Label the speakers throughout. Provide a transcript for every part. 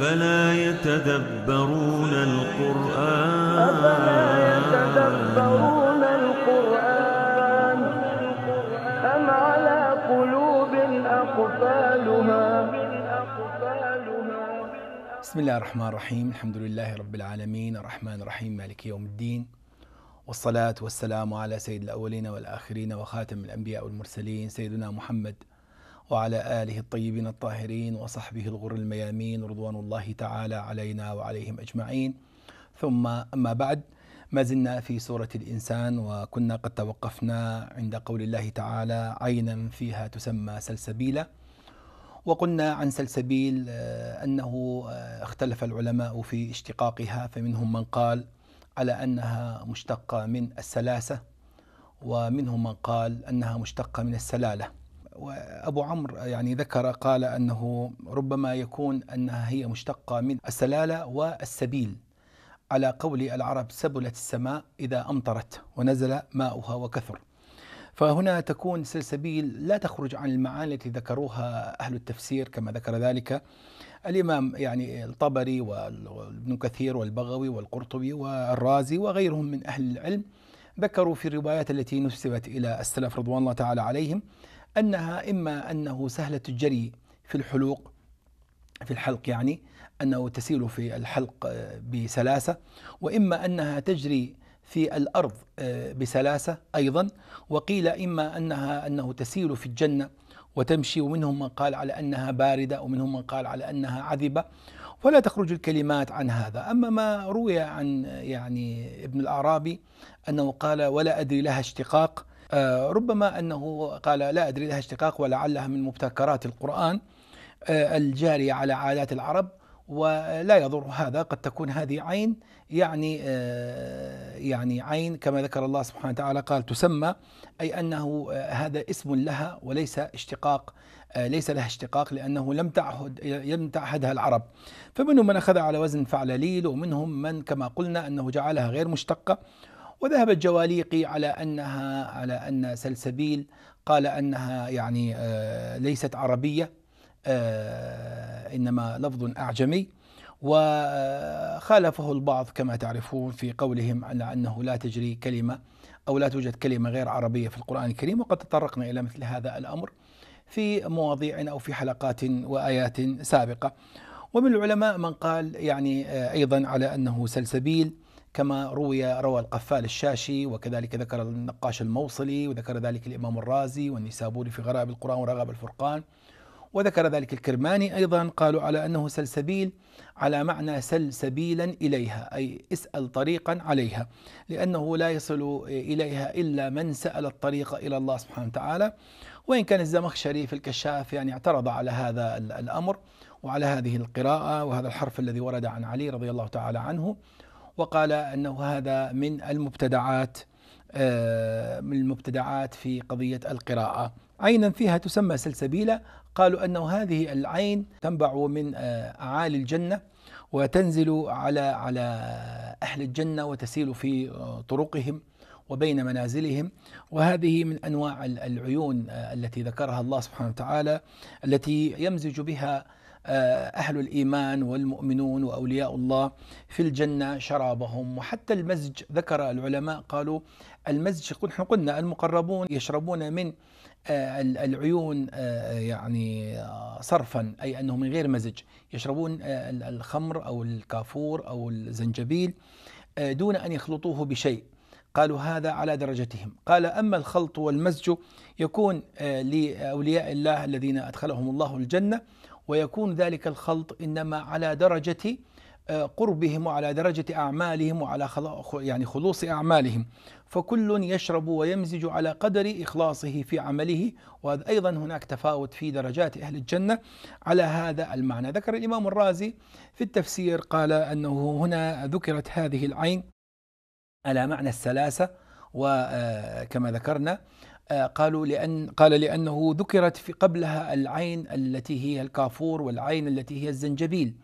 Speaker 1: أفلا يتدبرون القرآن أفلا يتدبرون القرآن أم على قلوب أقفالها بسم الله الرحمن الرحيم الحمد لله رب العالمين الرحمن الرحيم مالك يوم الدين والصلاة والسلام على سيد الأولين والآخرين وخاتم الأنبياء والمرسلين سيدنا محمد وعلى آله الطيبين الطاهرين وصحبه الغر الميامين رضوان الله تعالى علينا وعليهم أجمعين ثم أما بعد ما زلنا في سورة الإنسان وكنا قد توقفنا عند قول الله تعالى عينا فيها تسمى سلسبيلا وقلنا عن سلسبيل آه، أنه آه، اختلف العلماء في اشتقاقها فمنهم من قال على أنها مشتقة من السلاسة ومنهم من قال أنها مشتقة من السلالة وأبو عمرو يعني ذكر قال أنه ربما يكون أنها هي مشتقة من السلالة والسبيل على قول العرب سبلت السماء إذا أمطرت ونزل ماؤها وكثر فهنا تكون سلسبيل لا تخرج عن المعاني التي ذكروها أهل التفسير كما ذكر ذلك الإمام يعني الطبري وابن كثير والبغوي والقرطبي والرازي وغيرهم من أهل العلم ذكروا في الروايات التي نسبت إلى السلف رضوان الله تعالى عليهم أنها إما أنه سهلة الجري في الحلوق في الحلق يعني أنه تسيل في الحلق آه، بسلاسة وإما أنها تجري في الأرض آه، بسلاسة أيضا وقيل إما أنها أنه تسيل في الجنة وتمشي ومنهم من قال على أنها باردة ومنهم من قال على أنها عذبة ولا تخرج الكلمات عن هذا أما ما روي عن يعني ابن الأعرابي أنه قال ولا أدري لها اشتقاق آه، ربما أنه قال لا أدري لها اشتقاق ولعلها من مبتكرات القرآن آه، الجارية على عادات العرب ولا يضر هذا قد تكون هذه عين يعني آه، يعني عين كما ذكر الله سبحانه وتعالى قال تسمى أي أنه هذا اسم لها وليس اشتقاق ليس لها اشتقاق لأنه لم تعهد لم تعهدها العرب فمنهم من أخذ على وزن فعلليل ومنهم من كما قلنا أنه جعلها غير مشتقة وذهب الجواليقي على أنها على أن سلسبيل قال أنها يعني آه، ليست عربية آه، إنما لفظ أعجمي وخالفه البعض كما تعرفون في قولهم على أنه لا تجري كلمة أو لا توجد كلمة غير عربية في القرآن الكريم وقد تطرقنا إلى مثل هذا الأمر في مواضيع أو في حلقات وآيات سابقة ومن العلماء من قال يعني آه، أيضا على أنه سلسبيل كما روي روى القفال الشاشي وكذلك ذكر النقاش الموصلي وذكر ذلك الإمام الرازي والنسابوري في غرائب القرآن ورغب الفرقان وذكر ذلك الكرماني أيضا قالوا على أنه سلسبيل على معنى سل سبيلا إليها أي اسأل طريقا عليها لأنه لا يصل إليها إلا من سأل الطريق إلى الله سبحانه وتعالى وإن كان الزمخشري في الكشاف يعني اعترض على هذا الأمر وعلى هذه القراءة وهذا الحرف الذي ورد عن علي رضي الله تعالى عنه وقال انه هذا من المبتدعات آه، من المبتدعات في قضيه القراءه عينا فيها تسمى سلسبيله قالوا انه هذه العين تنبع من آه، اعالي الجنه وتنزل على على اهل الجنه وتسيل في آه، طرقهم وبين منازلهم وهذه من انواع العيون التي ذكرها الله سبحانه وتعالى التي يمزج بها آه، أهل الإيمان والمؤمنون وأولياء الله في الجنة شرابهم وحتى المزج ذكر العلماء قالوا المزج نحن قلنا المقربون يشربون من آه، العيون آه، يعني صرفا أي أنه من غير مزج يشربون الخمر أو الكافور أو الزنجبيل دون أن يخلطوه بشيء قالوا هذا على درجتهم قال أما الخلط والمزج يكون لأولياء الله الذين أدخلهم الله الجنة ويكون ذلك الخلط انما على درجه آه، قربهم وعلى درجه اعمالهم وعلى يعني خلوص اعمالهم فكل يشرب ويمزج على قدر اخلاصه في عمله وهذا ايضا هناك تفاوت في درجات اهل الجنه على هذا المعنى ذكر الامام الرازي في التفسير قال انه هنا ذكرت هذه العين على معنى السلاسه وكما آه، ذكرنا آه، قالوا لأن قال لأنه ذكرت في قبلها العين التي هي الكافور والعين التي هي الزنجبيل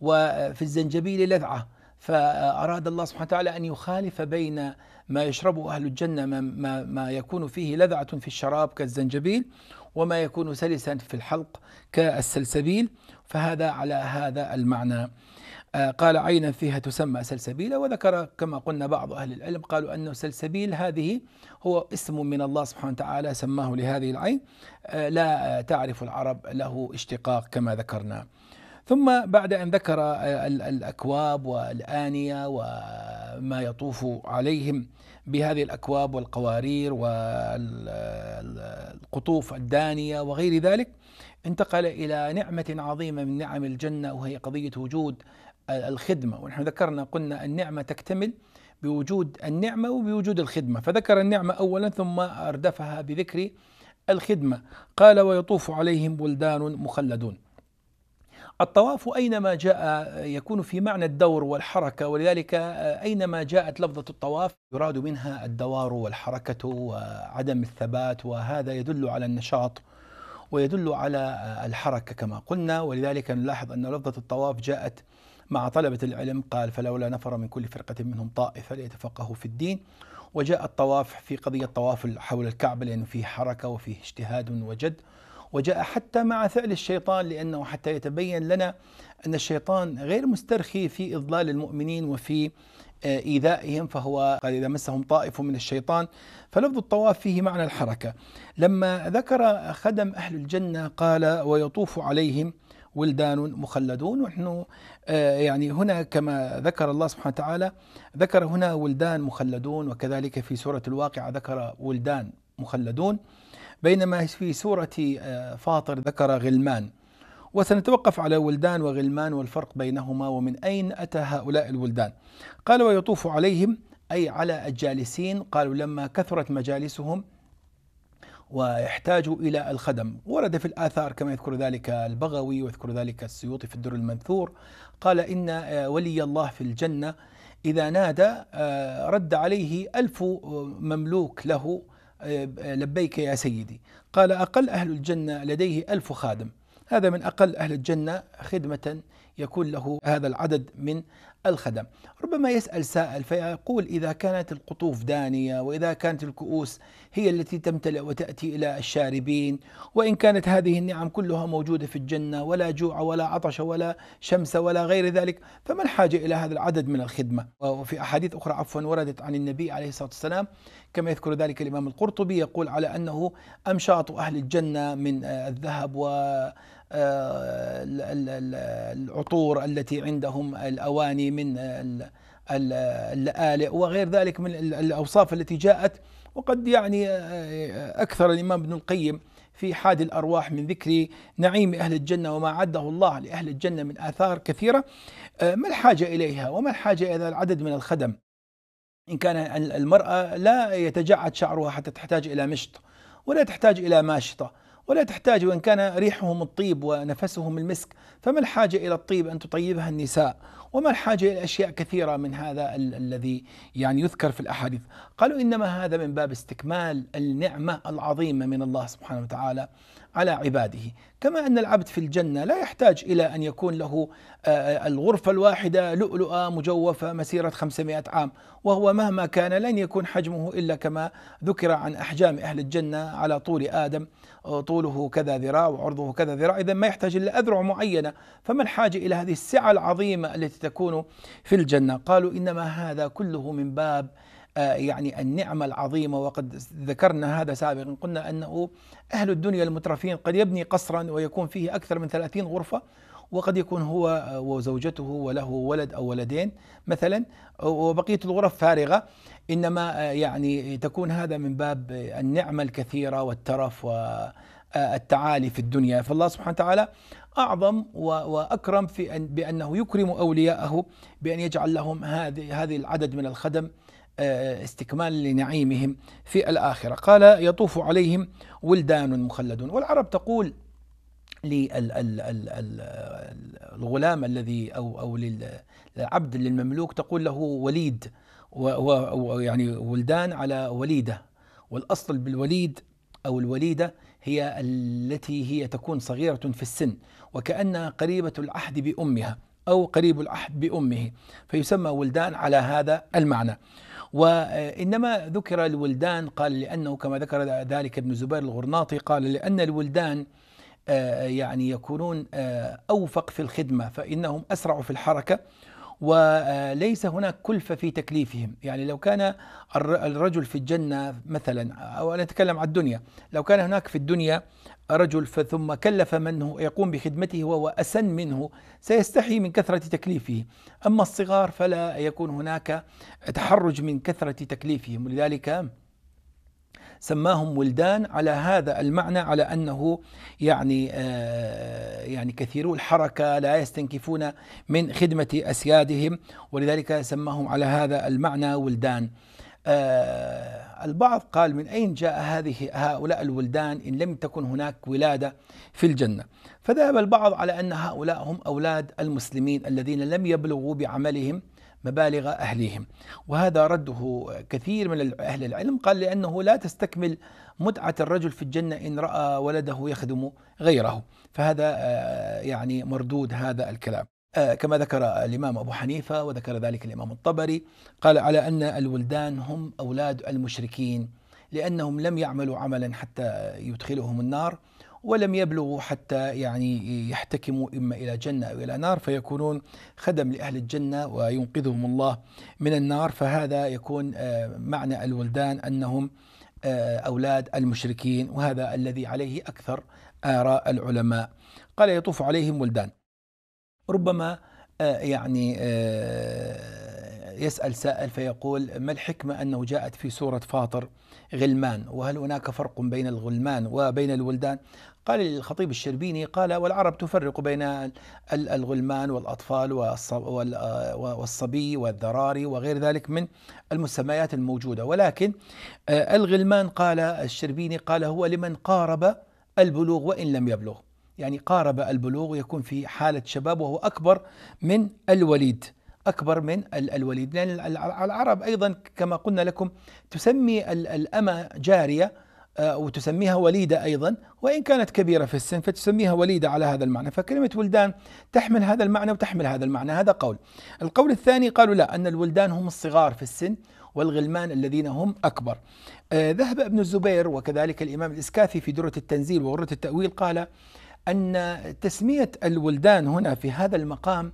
Speaker 1: وفي الزنجبيل لذعة فأراد الله سبحانه وتعالى أن يخالف بين ما يشربه أهل الجنة ما, ما, ما يكون فيه لذعة في الشراب كالزنجبيل وما يكون سلسا في الحلق كالسلسبيل فهذا على هذا المعنى آه، قال عينا فيها تسمى سلسبيلة وذكر كما قلنا بعض أهل العلم قالوا أن سلسبيل هذه هو اسم من الله سبحانه وتعالى سماه لهذه العين آه، لا تعرف العرب له اشتقاق كما ذكرنا ثم بعد أن ذكر آه، الأكواب والآنية وما يطوف عليهم بهذه الأكواب والقوارير والقطوف الدانية وغير ذلك انتقل إلى نعمة عظيمة من نعم الجنة وهي قضية وجود الخدمة ونحن ذكرنا قلنا النعمة تكتمل بوجود النعمة وبوجود الخدمة فذكر النعمة أولا ثم أردفها بذكر الخدمة قال ويطوف عليهم بلدان مخلدون الطواف أينما جاء يكون في معنى الدور والحركة ولذلك أينما جاءت لفظة الطواف يراد منها الدوار والحركة وعدم الثبات وهذا يدل على النشاط ويدل على الحركة كما قلنا ولذلك نلاحظ أن لفظة الطواف جاءت مع طلبة العلم قال فلولا نفر من كل فرقة منهم طائفة ليتفقهوا في الدين وجاء الطواف في قضية طواف حول الكعبة لأنه فيه حركة وفيه اجتهاد وجد وجاء حتى مع فعل الشيطان لأنه حتى يتبين لنا أن الشيطان غير مسترخي في إضلال المؤمنين وفي آه، إيذائهم فهو قال إذا مسهم طائف من الشيطان فلفظ الطواف فيه معنى الحركة لما ذكر خدم أهل الجنة قال ويطوف عليهم ولدان مخلدون ونحن آه، يعني هنا كما ذكر الله سبحانه وتعالى ذكر هنا ولدان مخلدون وكذلك في سورة الواقعة ذكر ولدان مخلدون بينما في سورة آه، فاطر ذكر غلمان وسنتوقف على ولدان وغلمان والفرق بينهما ومن أين أتى هؤلاء الولدان قال ويطوف عليهم أي على الجالسين قالوا لما كثرت مجالسهم ويحتاجوا إلى الخدم ورد في الآثار كما يذكر ذلك البغوي ويذكر ذلك السيوطي في الدر المنثور قال إن آه، ولي الله في الجنة إذا نادى آه، رد عليه ألف آه، مملوك له لبيك يا سيدي قال أقل أهل الجنة لديه ألف خادم هذا من أقل أهل الجنة خدمة يكون له هذا العدد من الخدم ربما يسأل سائل فيقول إذا كانت القطوف دانية وإذا كانت الكؤوس هي التي تمتلئ وتأتي إلى الشاربين وإن كانت هذه النعم كلها موجودة في الجنة ولا جوع ولا عطش ولا شمس ولا غير ذلك فما الحاجة إلى هذا العدد من الخدمة وفي أحاديث أخرى عفوا وردت عن النبي عليه الصلاة والسلام كما يذكر ذلك الإمام القرطبي يقول على أنه أمشاط أهل الجنة من الذهب و آه، العطور التي عندهم الأواني من اللآلئ وغير ذلك من الأوصاف التي جاءت وقد يعني آه، آه، أكثر الإمام ابن القيم في حاد الأرواح من ذكر نعيم أهل الجنة وما عده الله لأهل الجنة من آثار كثيرة ما الحاجة إليها وما الحاجة إلى العدد من الخدم إن كان المرأة لا يتجعد شعرها حتى تحتاج إلى مشط ولا تحتاج إلى ماشطة ولا تحتاج وإن كان ريحهم الطيب ونفسهم المسك فما الحاجة إلى الطيب أن تطيبها النساء وما الحاجة إلى أشياء كثيرة من هذا ال- الذي يعني يذكر في الأحاديث قالوا إنما هذا من باب استكمال النعمة العظيمة من الله سبحانه وتعالى على عباده كما أن العبد في الجنة لا يحتاج إلى أن يكون له آه، آه، الغرفة الواحدة لؤلؤة مجوفة مسيرة 500 عام وهو مهما كان لن يكون حجمه إلا كما ذكر عن أحجام أهل الجنة على طول آدم آه، طوله كذا ذراع وعرضه كذا ذراع إذا ما يحتاج إلا أذرع معينة فما الحاجة إلى هذه السعة العظيمة التي تكون في الجنة قالوا إنما هذا كله من باب آه، يعني النعمة العظيمة وقد ذكرنا هذا سابقا قلنا أنه أهل الدنيا المترفين قد يبني قصرا ويكون فيه أكثر من ثلاثين غرفة وقد يكون هو وزوجته وله ولد أو ولدين مثلا وبقية الغرف فارغة إنما آه، يعني تكون هذا من باب النعمة الكثيرة والترف والتعالي في الدنيا فالله سبحانه وتعالى أعظم وأكرم في أن بأنه يكرم أولياءه بأن يجعل لهم هذه هذه العدد من الخدم آه، استكمال لنعيمهم في الآخرة قال يطوف عليهم ولدان مخلدون والعرب تقول للغلام الذي أو, أو للعبد للمملوك تقول له وليد ويعني ولدان على وليدة والأصل بالوليد أو الوليدة هي التي هي تكون صغيرة في السن وكأنها قريبة العهد بأمها أو قريب العهد بأمه فيسمى ولدان على هذا المعنى وإنما ذكر الولدان قال لأنه كما ذكر ذلك ابن زبير الغرناطي قال لأن الولدان آه، يعني يكونون آه، أوفق في الخدمة فإنهم أسرع في الحركة وليس آه، هناك كلفة في تكليفهم يعني لو كان الرجل في الجنة مثلا أو نتكلم عن الدنيا لو كان هناك في الدنيا رجل فثم كلف منه يقوم بخدمته وهو أسن منه سيستحي من كثرة تكليفه أما الصغار فلا يكون هناك تحرج من كثرة تكليفهم ولذلك سماهم ولدان على هذا المعنى على انه يعني آه يعني كثيرو الحركه لا يستنكفون من خدمه اسيادهم ولذلك سماهم على هذا المعنى ولدان آه البعض قال من أين جاء هذه هؤلاء الولدان إن لم تكن هناك ولادة في الجنة فذهب البعض على أن هؤلاء هم أولاد المسلمين الذين لم يبلغوا بعملهم مبالغ أهلهم وهذا رده كثير من أهل العلم قال لأنه لا تستكمل متعة الرجل في الجنة إن رأى ولده يخدم غيره فهذا آه، يعني مردود هذا الكلام آه، كما ذكر الإمام أبو حنيفة وذكر ذلك الإمام الطبري قال على أن الولدان هم أولاد المشركين لأنهم لم يعملوا عملا حتى يدخلهم النار ولم يبلغوا حتى يعني يحتكموا إما إلى جنة أو إلى نار فيكونون خدم لأهل الجنة وينقذهم الله من النار فهذا يكون آه، معنى الولدان أنهم آه، أولاد المشركين وهذا الذي عليه أكثر آراء العلماء قال يطوف عليهم ولدان ربما آه، يعني آه، يسأل سائل فيقول ما الحكمة أنه جاءت في سورة فاطر غلمان وهل هناك فرق بين الغلمان وبين الولدان قال الخطيب الشربيني قال والعرب تفرق بين الغلمان والأطفال آه، والصبي والذراري وغير ذلك من المسميات الموجودة ولكن الغلمان قال الشربيني قال هو لمن قارب البلوغ وإن لم يبلغ يعني قارب البلوغ ويكون في حالة شباب وهو أكبر من الوليد أكبر من الوليد لأن العرب أيضا كما قلنا لكم تسمي الأمة جارية آه، وتسميها وليدة أيضا وإن كانت كبيرة في السن فتسميها وليدة على هذا المعنى فكلمة ولدان تحمل هذا المعنى وتحمل هذا المعنى هذا قول القول الثاني قالوا لا أن الولدان هم الصغار في السن والغلمان الذين هم أكبر آه، ذهب ابن الزبير وكذلك الإمام الإسكافي في درة التنزيل وغرة التأويل قال أن تسمية الولدان هنا في هذا المقام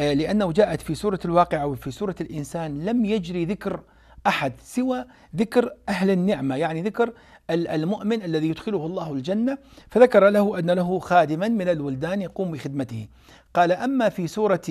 Speaker 1: آه، لأنه جاءت في سورة الواقعة وفي سورة الإنسان لم يجري ذكر أحد سوى ذكر أهل النعمة يعني ذكر المؤمن الذي يدخله الله الجنة فذكر له أن له خادما من الولدان يقوم بخدمته قال أما في سورة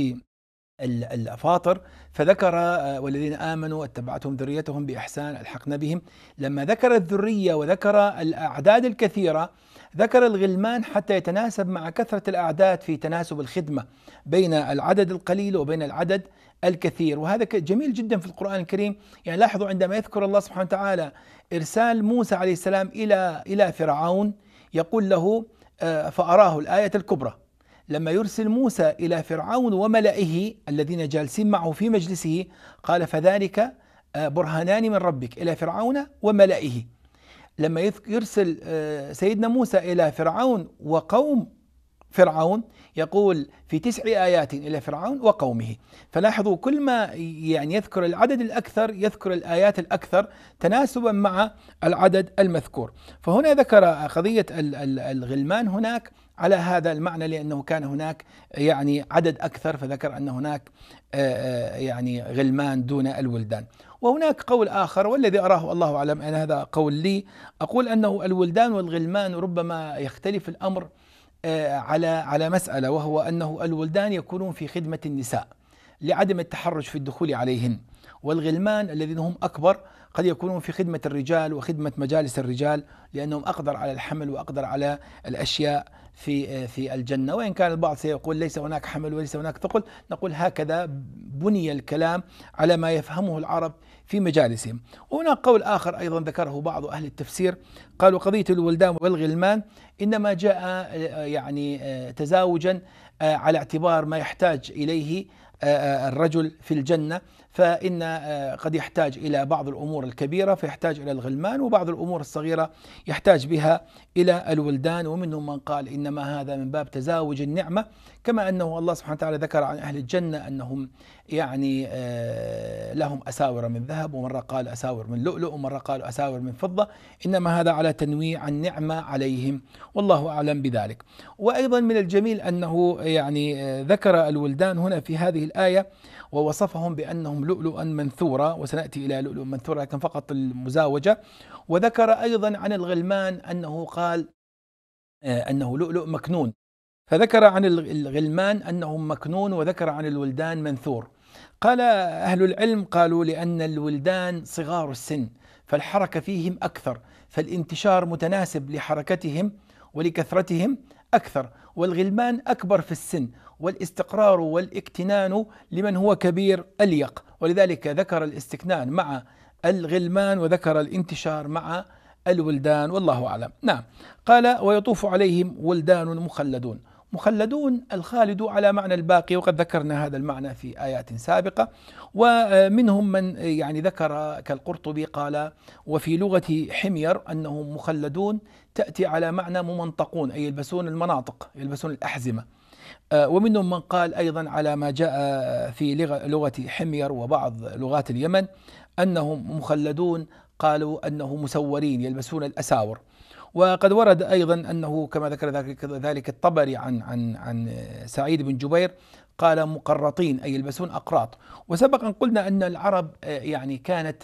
Speaker 1: الافاطر فذكر آه، والذين امنوا اتبعتهم ذريتهم باحسان الحقنا بهم لما ذكر الذريه وذكر الاعداد الكثيره ذكر الغلمان حتى يتناسب مع كثرة الأعداد في تناسب الخدمة بين العدد القليل وبين العدد الكثير وهذا جميل جدا في القرآن الكريم يعني لاحظوا عندما يذكر الله سبحانه وتعالى إرسال موسى عليه السلام إلى إلى فرعون يقول له آه، فأراه الآية الكبرى لما يرسل موسى إلى فرعون وملئه الذين جالسين معه في مجلسه قال فذلك آه، برهانان من ربك إلى فرعون وملئه لما يرسل آه، سيدنا موسى إلى فرعون وقوم فرعون يقول في تسع آيات إلى فرعون وقومه فلاحظوا كل ما يعني يذكر العدد الأكثر يذكر الآيات الأكثر تناسبا مع العدد المذكور فهنا ذكر قضية الغلمان هناك على هذا المعنى لأنه كان هناك يعني عدد أكثر فذكر أن هناك آه، آه، يعني غلمان دون الولدان وهناك قول آخر والذي أراه الله أعلم أن هذا قول لي أقول أنه الولدان والغلمان ربما يختلف الأمر آه، على على مسألة وهو أنه الولدان يكونون في خدمة النساء لعدم التحرج في الدخول عليهن والغلمان الذين هم أكبر قد يكونون في خدمة الرجال وخدمة مجالس الرجال لأنهم أقدر على الحمل وأقدر على الأشياء في آه، في الجنة وإن كان البعض سيقول ليس هناك حمل وليس هناك ثقل نقول هكذا بني الكلام على ما يفهمه العرب في مجالسهم وهناك قول آخر أيضا ذكره بعض أهل التفسير قالوا قضية الولدان والغلمان إنما جاء آه، يعني آه، تزاوجا على اعتبار ما يحتاج إليه الرجل في الجنة فإن آه، قد يحتاج إلى بعض الأمور الكبيرة فيحتاج إلى الغلمان وبعض الأمور الصغيرة يحتاج بها إلى الولدان ومنهم من قال إنما هذا من باب تزاوج النعمة كما أنه الله سبحانه وتعالى ذكر عن أهل الجنة أنهم يعني آه، لهم أساور من ذهب ومرة قال أساور من لؤلؤ ومرة قال أساور من فضة إنما هذا على تنويع النعمة عليهم والله أعلم بذلك وأيضا من الجميل أنه يعني آه، ذكر الولدان هنا في هذه الآية ووصفهم بأنهم لؤلؤا منثورا وسنأتي إلى لؤلؤ منثورا لكن فقط المزاوجة وذكر أيضا عن الغلمان أنه قال آه، أنه لؤلؤ مكنون فذكر عن الغلمان أنهم مكنون وذكر عن الولدان منثور قال أهل العلم قالوا لأن الولدان صغار السن فالحركة فيهم أكثر فالانتشار متناسب لحركتهم ولكثرتهم أكثر والغلمان أكبر في السن والاستقرار والاكتنان لمن هو كبير أليق ولذلك ذكر الاستكنان مع الغلمان وذكر الانتشار مع الولدان والله أعلم نعم قال ويطوف عليهم ولدان مخلدون مخلدون الخالد على معنى الباقي وقد ذكرنا هذا المعنى في آيات سابقة ومنهم من يعني ذكر كالقرطبي قال وفي لغة حمير أنهم مخلدون تأتي على معنى ممنطقون أي يلبسون المناطق يلبسون الأحزمة آه، ومنهم من قال أيضا على ما جاء في لغة حمير وبعض لغات اليمن أنهم مخلدون قالوا أنهم مسورين يلبسون الأساور وقد ورد ايضا انه كما ذكر ذلك الطبري عن عن عن سعيد بن جبير قال مقرطين اي يلبسون اقراط وسبقا قلنا ان العرب آه، يعني كانت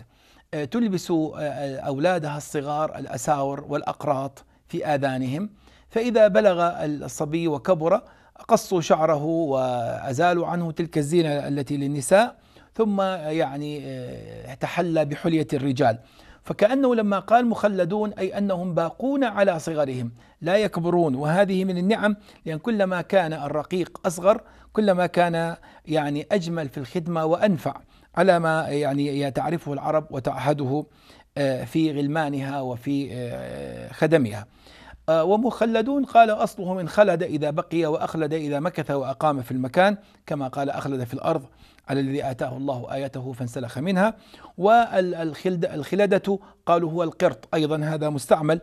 Speaker 1: آه، تلبس آه، آه، أولادها الصغار الأساور والأقراط في آذانهم فإذا بلغ الصبي وكبر قصوا شعره وأزالوا عنه تلك الزينة التي للنساء ثم يعني تحلى بحلية الرجال فكأنه لما قال مخلدون أي أنهم باقون على صغرهم لا يكبرون وهذه من النعم لأن كلما كان الرقيق أصغر كلما كان يعني أجمل في الخدمة وأنفع على ما يعني تعرفه العرب وتعهده آه، في غلمانها وفي آه، خدمها آه، ومخلدون قال أصله من خلد إذا بقي وأخلد إذا مكث وأقام في المكان كما قال أخلد في الأرض على الذي آتاه الله آيته فانسلخ منها والخلدة قالوا هو القرط أيضا هذا مستعمل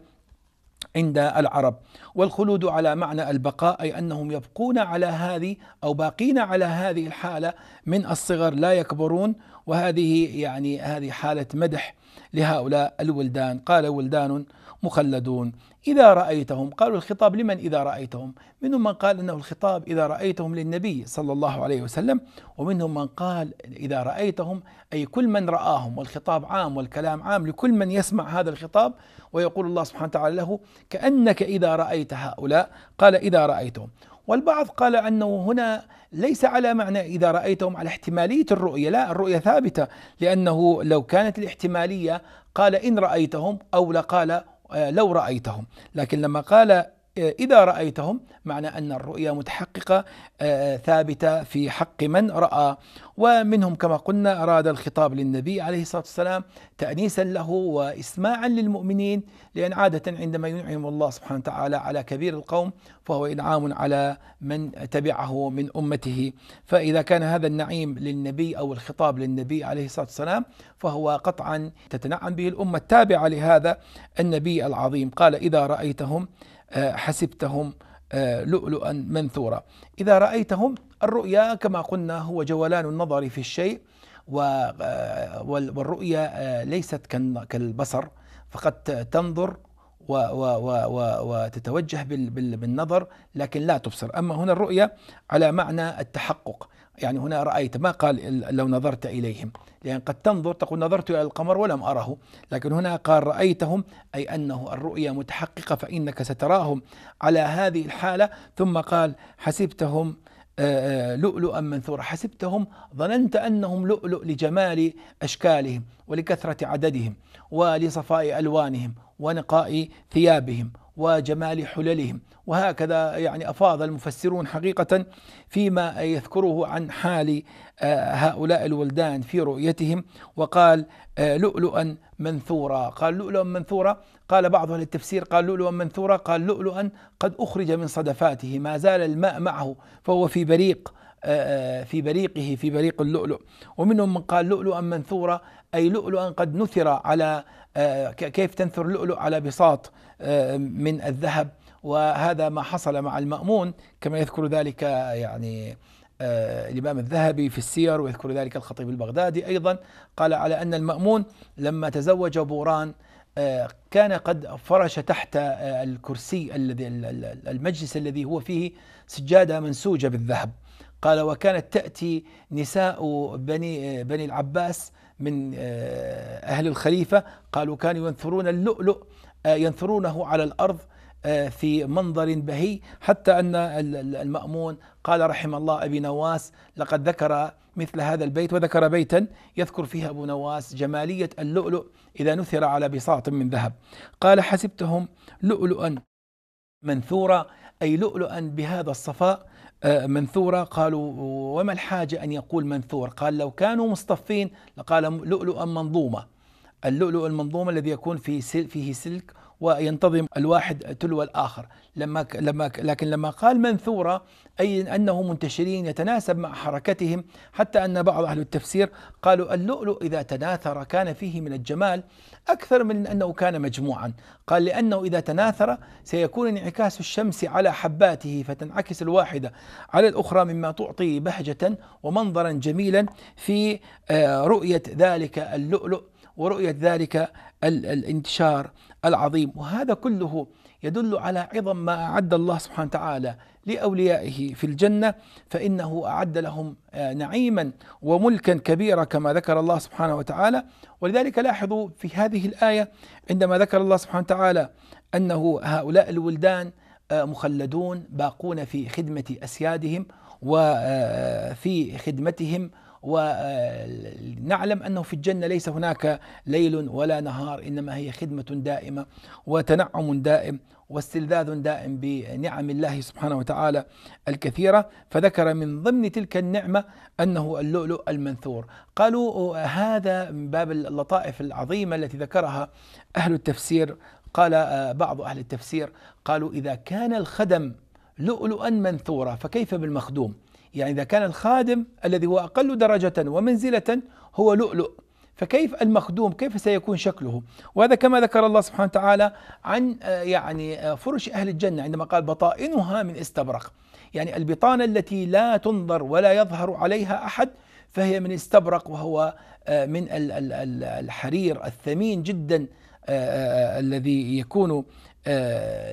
Speaker 1: عند العرب والخلود على معنى البقاء أي أنهم يبقون على هذه أو باقين على هذه الحالة من الصغر لا يكبرون وهذه يعني هذه حالة مدح لهؤلاء الولدان قال ولدان مخلدون إذا رأيتهم قالوا الخطاب لمن إذا رأيتهم منهم من قال إنه الخطاب إذا رأيتهم للنبي صلى الله عليه وسلم ومنهم من قال إذا رأيتهم أي كل من رآهم والخطاب عام والكلام عام لكل من يسمع هذا الخطاب ويقول الله سبحانه وتعالى له كأنك إذا رأيت هؤلاء قال إذا رأيتهم والبعض قال أنه هنا ليس على معنى إذا رأيتهم على احتمالية الرؤية لا الرؤية ثابتة لأنه لو كانت الاحتمالية قال إن رأيتهم أو لقال آه، لو رأيتهم لكن لما قال إذا رأيتهم معنى أن الرؤية متحققة آه، ثابتة في حق من رأى ومنهم كما قلنا أراد الخطاب للنبي عليه الصلاة والسلام تأنيسا له وإسماعا للمؤمنين لأن عادة عندما ينعم الله سبحانه وتعالى على كبير القوم فهو إنعام على من تبعه من أمته فإذا كان هذا النعيم للنبي أو الخطاب للنبي عليه الصلاة والسلام فهو قطعا تتنعم به الأمة التابعة لهذا النبي العظيم قال إذا رأيتهم آه، حسبتهم آه، لؤلؤا منثورا إذا رأيتهم الرؤيا كما قلنا هو جولان النظر في الشيء آه، والرؤيا ليست كالبصر فقد تنظر وتتوجه بالنظر لكن لا تبصر أما هنا الرؤية على معنى التحقق يعني هنا رأيت ما قال لو نظرت إليهم لأن قد تنظر تقول نظرت إلى القمر ولم أره لكن هنا قال رأيتهم أي أنه الرؤية متحققة فإنك ستراهم على هذه الحالة ثم قال حسبتهم آه، آه، لؤلؤا منثورا حسبتهم ظننت انهم لؤلؤ لجمال اشكالهم ولكثره عددهم ولصفاء الوانهم ونقاء ثيابهم وجمال حللهم وهكذا يعني افاض المفسرون حقيقه فيما يذكره عن حال آه، هؤلاء الولدان في رؤيتهم وقال لؤلؤا منثورا قال لؤلؤا منثورا قال بعض أهل التفسير قال لؤلؤا منثورا قال لؤلؤا قد أخرج من صدفاته ما زال الماء معه فهو في بريق آه، آه، في بريقه في بريق اللؤلؤ ومنهم من قال لؤلؤا منثورا أي لؤلؤا قد نثر على آه، كيف تنثر اللؤلؤ على بساط من الذهب وهذا ما حصل مع المأمون كما يذكر ذلك يعني الإمام الذهبي في السير ويذكر ذلك الخطيب البغدادي أيضا قال على أن المأمون لما تزوج بوران آه، كان قد فرش تحت آه، الكرسي الذي المجلس الذي هو فيه سجاده منسوجه بالذهب قال وكانت تاتي نساء بني آه، بني العباس من اهل الخليفه قالوا كانوا ينثرون اللؤلؤ ينثرونه على الارض في منظر بهي حتى ان المامون قال رحم الله ابي نواس لقد ذكر مثل هذا البيت وذكر بيتا يذكر فيه أبو نواس جمالية اللؤلؤ إذا نثر على بساط من ذهب قال حسبتهم لؤلؤا منثورا أي لؤلؤا بهذا الصفاء آه، منثورا قالوا وما الحاجة أن يقول منثور قال لو كانوا مصطفين لقال لؤلؤا منظومة اللؤلؤ المنظوم الذي يكون في فيه سلك وينتظم الواحد تلو الآخر لما لما لكن لما قال منثورة أي أنه منتشرين يتناسب مع حركتهم حتى أن بعض أهل التفسير قالوا اللؤلؤ إذا تناثر كان فيه من الجمال أكثر من أنه كان مجموعا قال لأنه إذا تناثر سيكون انعكاس الشمس على حباته فتنعكس الواحدة على الأخرى مما تعطي بهجة ومنظرا جميلا في آه، رؤية ذلك اللؤلؤ ورؤية ذلك الانتشار العظيم وهذا كله يدل على عظم ما أعد الله سبحانه وتعالى لأوليائه في الجنة فإنه أعد لهم آه، نعيما وملكا كبيرا كما ذكر الله سبحانه وتعالى ولذلك لاحظوا في هذه الآية عندما ذكر الله سبحانه وتعالى أنه هؤلاء الولدان آه، مخلدون باقون في خدمة أسيادهم وفي آه، خدمتهم ونعلم أنه في الجنة ليس هناك ليل ولا نهار إنما هي خدمة دائمة وتنعم دائم واستلذاذ دائم بنعم الله سبحانه وتعالى الكثيرة فذكر من ضمن تلك النعمة أنه اللؤلؤ المنثور قالوا هذا من باب اللطائف العظيمة التي ذكرها أهل التفسير قال بعض أهل التفسير قالوا إذا كان الخدم لؤلؤا منثورا فكيف بالمخدوم يعني إذا كان الخادم الذي هو أقل درجة ومنزلة هو لؤلؤ فكيف المخدوم كيف سيكون شكله وهذا كما ذكر الله سبحانه وتعالى عن آه، يعني آه، فرش أهل الجنة عندما قال بطائنها من استبرق يعني البطانة التي لا تنظر ولا يظهر عليها أحد فهي من استبرق وهو آه، من الحرير الثمين جدا الذي يكون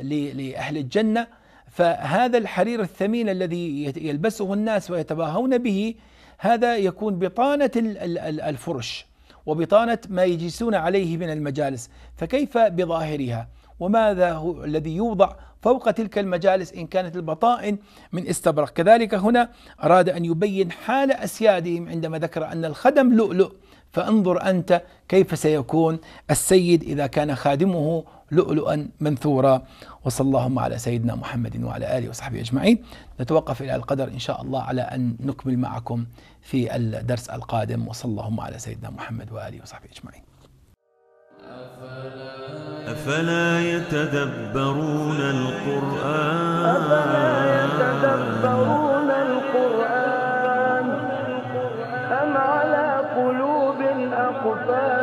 Speaker 1: لأهل الجنة فهذا الحرير الثمين الذي يلبسه الناس ويتباهون به هذا يكون بطانة الفرش وبطانة ما يجلسون عليه من المجالس فكيف بظاهرها وماذا هو الذي يوضع فوق تلك المجالس إن كانت البطائن من استبرق كذلك هنا أراد أن يبين حال أسيادهم عندما ذكر أن الخدم لؤلؤ فانظر انت كيف سيكون السيد اذا كان خادمه لؤلؤا منثورا وصلى اللهم على سيدنا محمد وعلى اله وصحبه اجمعين نتوقف الى القدر ان شاء الله على ان نكمل معكم في الدرس القادم وصلى اللهم على سيدنا محمد واله وصحبه اجمعين أفلا يتدبرون القرآن أفلا يتدبرون Mubarak